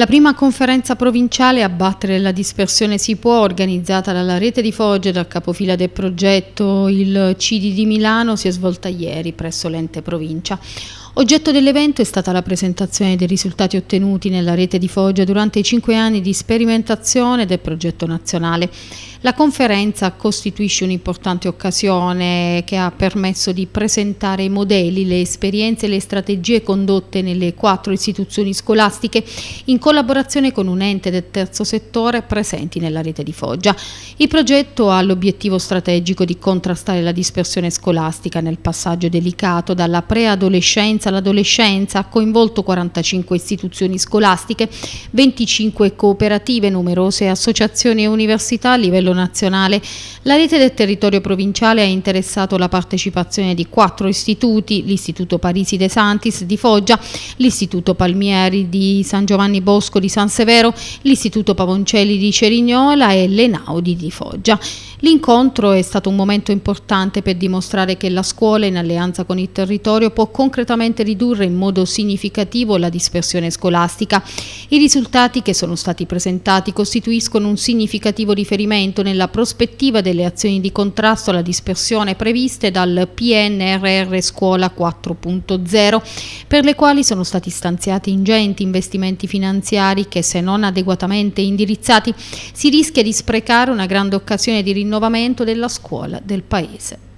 La prima conferenza provinciale Abbattere la dispersione si può, organizzata dalla rete di Foggia dal capofila del progetto il CD di Milano, si è svolta ieri presso l'ente provincia. Oggetto dell'evento è stata la presentazione dei risultati ottenuti nella rete di Foggia durante i cinque anni di sperimentazione del progetto nazionale. La conferenza costituisce un'importante occasione che ha permesso di presentare i modelli, le esperienze e le strategie condotte nelle quattro istituzioni scolastiche in collaborazione con un ente del terzo settore presenti nella rete di Foggia. Il progetto ha l'obiettivo strategico di contrastare la dispersione scolastica nel passaggio delicato dalla preadolescenza all'adolescenza, ha coinvolto 45 istituzioni scolastiche, 25 cooperative, numerose associazioni e università a livello nazionale. La rete del territorio provinciale ha interessato la partecipazione di quattro istituti, l'Istituto Parisi De Santis di Foggia, l'Istituto Palmieri di San Giovanni Bosco di San Severo, l'Istituto Pavoncelli di Cerignola e l'Enaudi di Foggia. L'incontro è stato un momento importante per dimostrare che la scuola, in alleanza con il territorio, può concretamente sicuramente ridurre in modo significativo la dispersione scolastica. I risultati che sono stati presentati costituiscono un significativo riferimento nella prospettiva delle azioni di contrasto alla dispersione previste dal PNRR Scuola 4.0, per le quali sono stati stanziati ingenti investimenti finanziari che, se non adeguatamente indirizzati, si rischia di sprecare una grande occasione di rinnovamento della scuola del Paese.